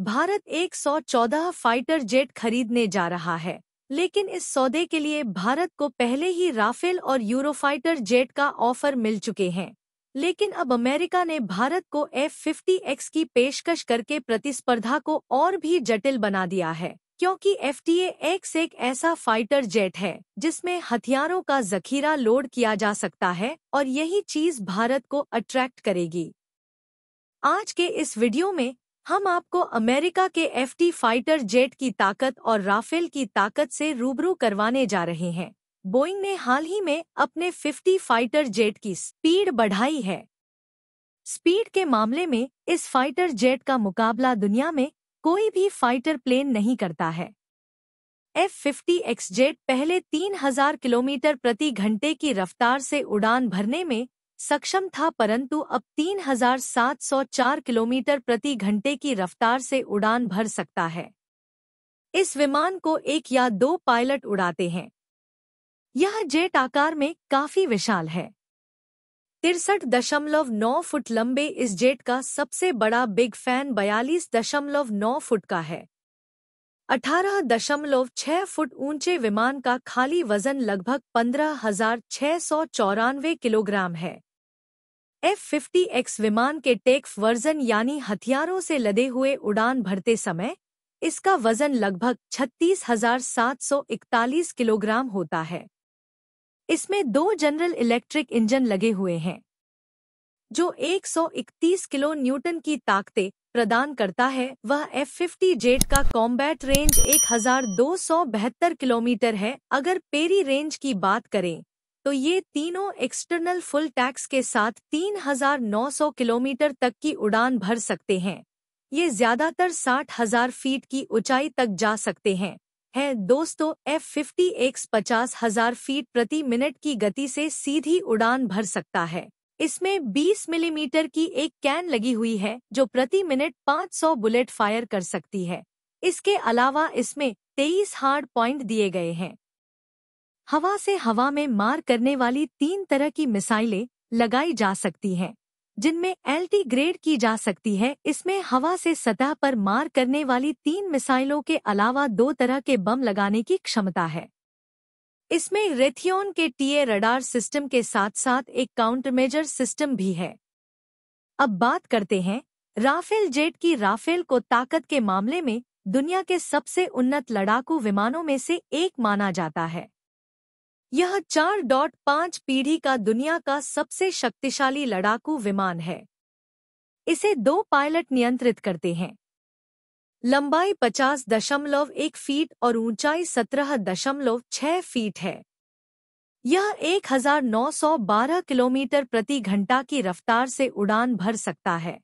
Bharat 114 fighter jet खरीदने जा रहा है लेकिन इस सौदे के लिए भारत को पहले ही राफेल और यूरोफाइटर जेट का ऑफर मिल चुके हैं लेकिन अब अमेरिका ने भारत को एफ फिफ्टी एक्स की पेशकश करके प्रतिस्पर्धा को और भी जटिल बना दिया है क्योंकि एफ टी एक्स एक ऐसा फाइटर जेट है जिसमें हथियारों का जखीरा लोड किया जा सकता है और यही चीज भारत को अट्रैक्ट करेगी आज के इस वीडियो में हम आपको अमेरिका के एफ फाइटर जेट की ताकत और राफेल की ताकत से रूबरू करवाने जा रहे हैं बोइंग ने हाल ही में अपने 50 फाइटर जेट की स्पीड बढ़ाई है स्पीड के मामले में इस फाइटर जेट का मुकाबला दुनिया में कोई भी फाइटर प्लेन नहीं करता है एफ फिफ्टी एक्स जेट पहले 3000 किलोमीटर प्रति घंटे की रफ्तार से उड़ान भरने में सक्षम था परंतु अब 3,704 किलोमीटर प्रति घंटे की रफ्तार से उड़ान भर सकता है इस विमान को एक या दो पायलट उड़ाते हैं यह जेट आकार में काफी विशाल है तिरसठ दशमलव नौ फुट लंबे इस जेट का सबसे बड़ा बिग फैन बयालीस दशमलव नौ फुट का है अठारह दशमलव छह फुट ऊंचे विमान का खाली वजन लगभग पंद्रह हजार छह सौ चौरानवे किलोग्राम है एफ फिफ्टी एक्स विमान के टेक वर्जन यानी हथियारों से लदे हुए उड़ान भरते समय इसका वजन लगभग 36,741 किलोग्राम होता है इसमें दो जनरल इलेक्ट्रिक इंजन लगे हुए हैं जो 131 किलो न्यूटन की ताकते प्रदान करता है वह एफ फिफ्टी जेट का कॉम्बैट रेंज एक किलोमीटर है अगर पेरी रेंज की बात करें तो ये तीनों एक्सटर्नल फुल टैक्स के साथ 3,900 किलोमीटर तक की उड़ान भर सकते हैं ये ज्यादातर हजार फीट की ऊंचाई तक जा सकते हैं है दोस्तों एफ फिफ्टी एक्स पचास हजार फीट प्रति मिनट की गति से सीधी उड़ान भर सकता है इसमें 20 मिलीमीटर की एक कैन लगी हुई है जो प्रति मिनट 500 बुलेट फायर कर सकती है इसके अलावा इसमें 23 हार्ड पॉइंट दिए गए हैं हवा से हवा में मार करने वाली तीन तरह की मिसाइलें लगाई जा सकती हैं जिनमें एल्टी ग्रेड की जा सकती है इसमें हवा से सतह पर मार करने वाली तीन मिसाइलों के अलावा दो तरह के बम लगाने की क्षमता है इसमें रेथियोन के टीए रडार सिस्टम के साथ साथ एक काउंटरमेजर सिस्टम भी है अब बात करते हैं राफेल जेट की राफेल को ताकत के मामले में दुनिया के सबसे उन्नत लड़ाकू विमानों में से एक माना जाता है यह चार डॉट पांच पीढ़ी का दुनिया का सबसे शक्तिशाली लड़ाकू विमान है इसे दो पायलट नियंत्रित करते हैं लंबाई पचास दशमलव एक फीट और ऊंचाई सत्रह दशमलव छह फीट है यह 1912 किलोमीटर प्रति घंटा की रफ्तार से उड़ान भर सकता है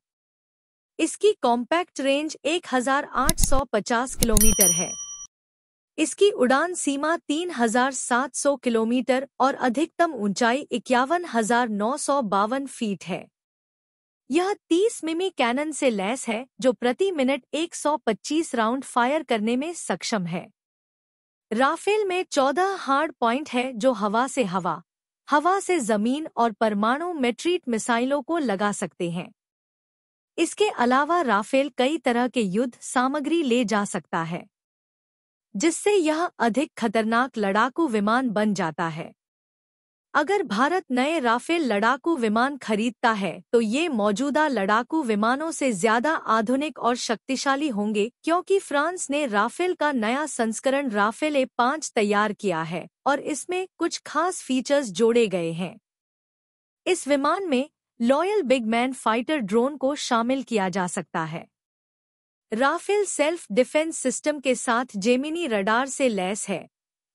इसकी कॉम्पैक्ट रेंज 1850 किलोमीटर है इसकी उड़ान सीमा 3,700 किलोमीटर और अधिकतम ऊंचाई इक्यावन फीट है यह 30 मिमी कैनन से लैस है जो प्रति मिनट 125 राउंड फायर करने में सक्षम है राफेल में 14 हार्ड पॉइंट है जो हवा से हवा हवा से जमीन और परमाणु मेट्रीट मिसाइलों को लगा सकते हैं इसके अलावा राफेल कई तरह के युद्ध सामग्री ले जा सकता है जिससे यह अधिक खतरनाक लड़ाकू विमान बन जाता है अगर भारत नए राफेल लड़ाकू विमान खरीदता है तो ये मौजूदा लड़ाकू विमानों से ज्यादा आधुनिक और शक्तिशाली होंगे क्योंकि फ्रांस ने राफेल का नया संस्करण राफेल ए पांच तैयार किया है और इसमें कुछ खास फीचर्स जोड़े गए हैं इस विमान में loyal wingman fighter drone को शामिल किया जा सकता है राफेल सेल्फ डिफेंस सिस्टम के साथ जेमिनी रडार से लैस है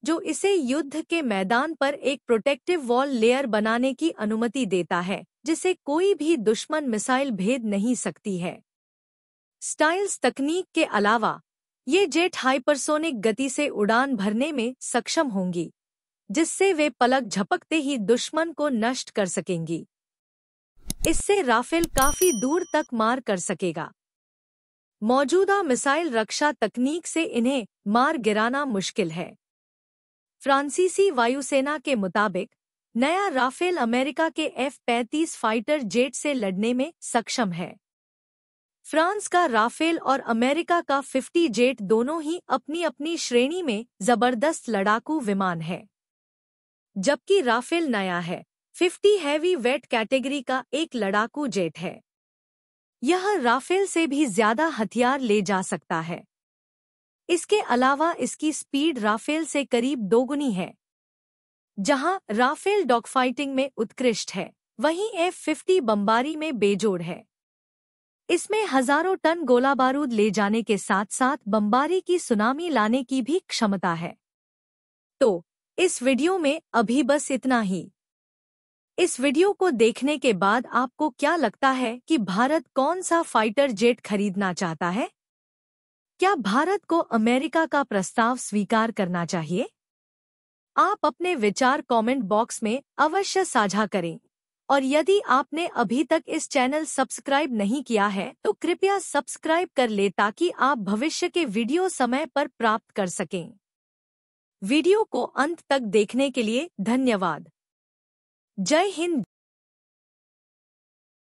जो इसे युद्ध के मैदान पर एक प्रोटेक्टिव वॉल लेयर बनाने की अनुमति देता है जिसे कोई भी दुश्मन मिसाइल भेद नहीं सकती है स्टाइल्स तकनीक के अलावा ये जेट हाइपरसोनिक गति से उड़ान भरने में सक्षम होंगी जिससे वे पलक झपकते ही दुश्मन को नष्ट कर सकेंगी इससे राफेल काफी दूर तक मार कर सकेगा मौजूदा मिसाइल रक्षा तकनीक से इन्हें मार गिराना मुश्किल है फ्रांसीसी वायुसेना के मुताबिक नया राफेल अमेरिका के एफ पैंतीस फाइटर जेट से लड़ने में सक्षम है फ्रांस का राफेल और अमेरिका का 50 जेट दोनों ही अपनी अपनी श्रेणी में जबरदस्त लड़ाकू विमान है जबकि राफेल नया है 50 हैवी वेट कैटेगरी का एक लड़ाकू जेट है यह राफेल से भी ज्यादा हथियार ले जा सकता है इसके अलावा इसकी स्पीड राफेल से करीब दोगुनी है जहां राफेल डॉगफाइटिंग में उत्कृष्ट है वहीं एफ फिफ्टी बम्बारी में बेजोड़ है इसमें हजारों टन गोला बारूद ले जाने के साथ साथ बम्बारी की सुनामी लाने की भी क्षमता है तो इस वीडियो में अभी बस इतना ही इस वीडियो को देखने के बाद आपको क्या लगता है कि भारत कौन सा फाइटर जेट खरीदना चाहता है क्या भारत को अमेरिका का प्रस्ताव स्वीकार करना चाहिए आप अपने विचार कमेंट बॉक्स में अवश्य साझा करें और यदि आपने अभी तक इस चैनल सब्सक्राइब नहीं किया है तो कृपया सब्सक्राइब कर ले ताकि आप भविष्य के वीडियो समय पर प्राप्त कर सकें वीडियो को अंत तक देखने के लिए धन्यवाद जय हिंद